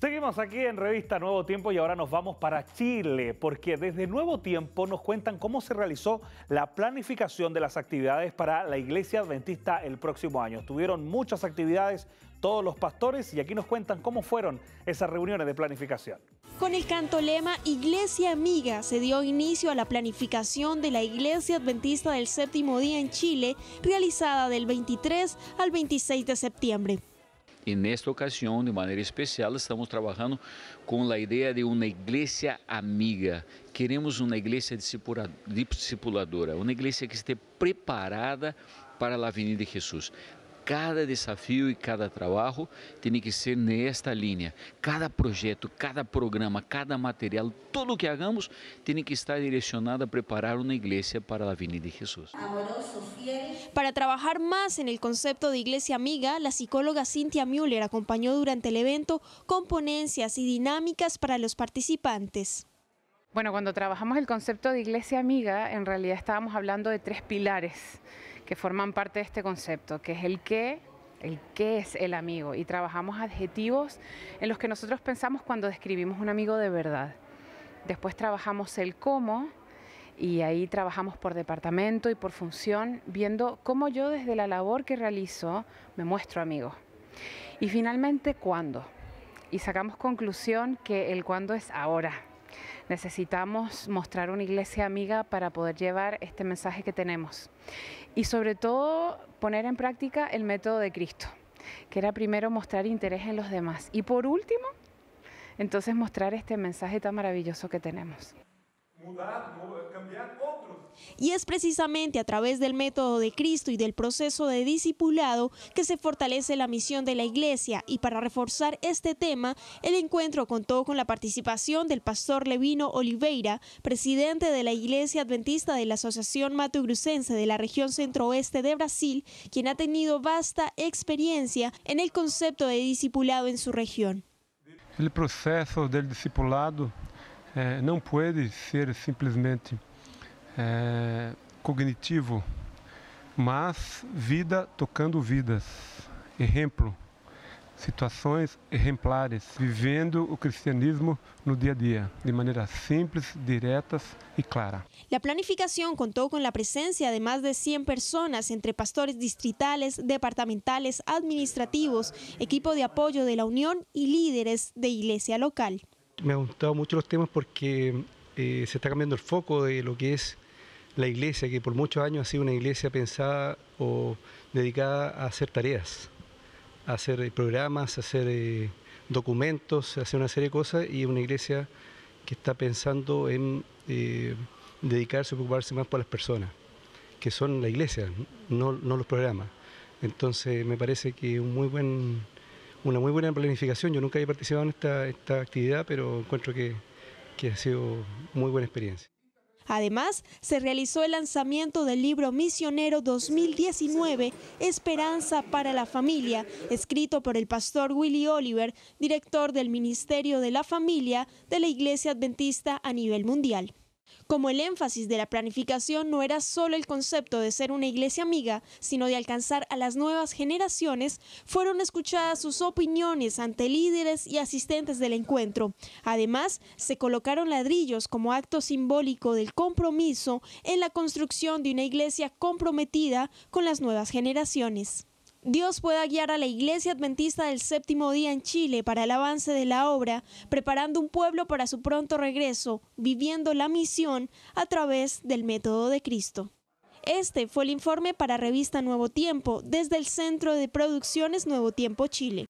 Seguimos aquí en Revista Nuevo Tiempo y ahora nos vamos para Chile, porque desde Nuevo Tiempo nos cuentan cómo se realizó la planificación de las actividades para la Iglesia Adventista el próximo año. Tuvieron muchas actividades todos los pastores y aquí nos cuentan cómo fueron esas reuniones de planificación. Con el canto lema Iglesia Amiga se dio inicio a la planificación de la Iglesia Adventista del Séptimo Día en Chile, realizada del 23 al 26 de septiembre. e nesta ocasião de maneira especial, estamos trabalhando com a ideia de uma igreja amiga. Queremos uma igreja discipuladora, uma igreja que esteja preparada para a Avenida de Jesus. cada desafío y cada trabajo tiene que ser esta línea, Cada proyecto, cada programa, cada material, todo lo que hagamos tiene que estar direccionado a preparar una iglesia para la vinda de Jesús. Para trabajar más en el concepto de iglesia amiga, la psicóloga Cynthia Müller acompañó durante el evento con ponencias y dinámicas para los participantes. Bueno, cuando trabajamos el concepto de iglesia amiga, en realidad estábamos hablando de tres pilares que forman parte de este concepto, que es el qué, el qué es el amigo. Y trabajamos adjetivos en los que nosotros pensamos cuando describimos un amigo de verdad. Después trabajamos el cómo y ahí trabajamos por departamento y por función, viendo cómo yo desde la labor que realizo me muestro amigo. Y finalmente, cuándo. Y sacamos conclusión que el cuándo es ahora Necesitamos mostrar una iglesia amiga para poder llevar este mensaje que tenemos. Y sobre todo poner en práctica el método de Cristo, que era primero mostrar interés en los demás. Y por último, entonces mostrar este mensaje tan maravilloso que tenemos cambiar Y es precisamente a través del método de Cristo y del proceso de discipulado que se fortalece la misión de la iglesia y para reforzar este tema, el encuentro contó con la participación del pastor Levino Oliveira, presidente de la Iglesia Adventista de la Asociación Matogrucense de la región centro-oeste de Brasil, quien ha tenido vasta experiencia en el concepto de discipulado en su región. El proceso del discipulado É, não pode ser simplesmente é, cognitivo, mas vida tocando vidas. Exemplo, situações exemplares, vivendo o cristianismo no dia a dia, de maneira simples, diretas e clara. La planificación contó con la presencia de más de 100 personas, entre pastores distritales, departamentales, administrativos, equipo de apoyo de la Unión y líderes de iglesia local. me han gustado mucho los temas porque eh, se está cambiando el foco de lo que es la iglesia, que por muchos años ha sido una iglesia pensada o dedicada a hacer tareas, a hacer eh, programas, a hacer eh, documentos, a hacer una serie de cosas, y una iglesia que está pensando en dedicarse dedicarse, preocuparse más por las personas, que son la iglesia, no, los programas. Entonces me parece que un muy buen una muy buena planificación. Yo nunca he participado en esta, actividad, pero encuentro que, que ha sido muy buena experiencia. Además, se realizó el lanzamiento del libro Misionero 2019, Esperanza para la Familia, escrito por el pastor Willy Oliver, director del Ministerio de la Familia de la Iglesia Adventista a nivel mundial. Como el énfasis de la planificación no era solo el concepto de ser una iglesia amiga, sino de alcanzar a las nuevas generaciones, fueron escuchadas sus opiniones ante líderes y asistentes del encuentro. Además, se colocaron ladrillos como acto simbólico del compromiso en la construcción de una iglesia comprometida con las nuevas generaciones. Dios pueda guiar a la Iglesia Adventista del Séptimo Día en Chile para el avance de la obra, preparando un pueblo para su pronto regreso, viviendo la misión a través del método de Cristo. Este fue el informe para Revista Nuevo Tiempo desde el Centro de Producciones Nuevo Tiempo Chile.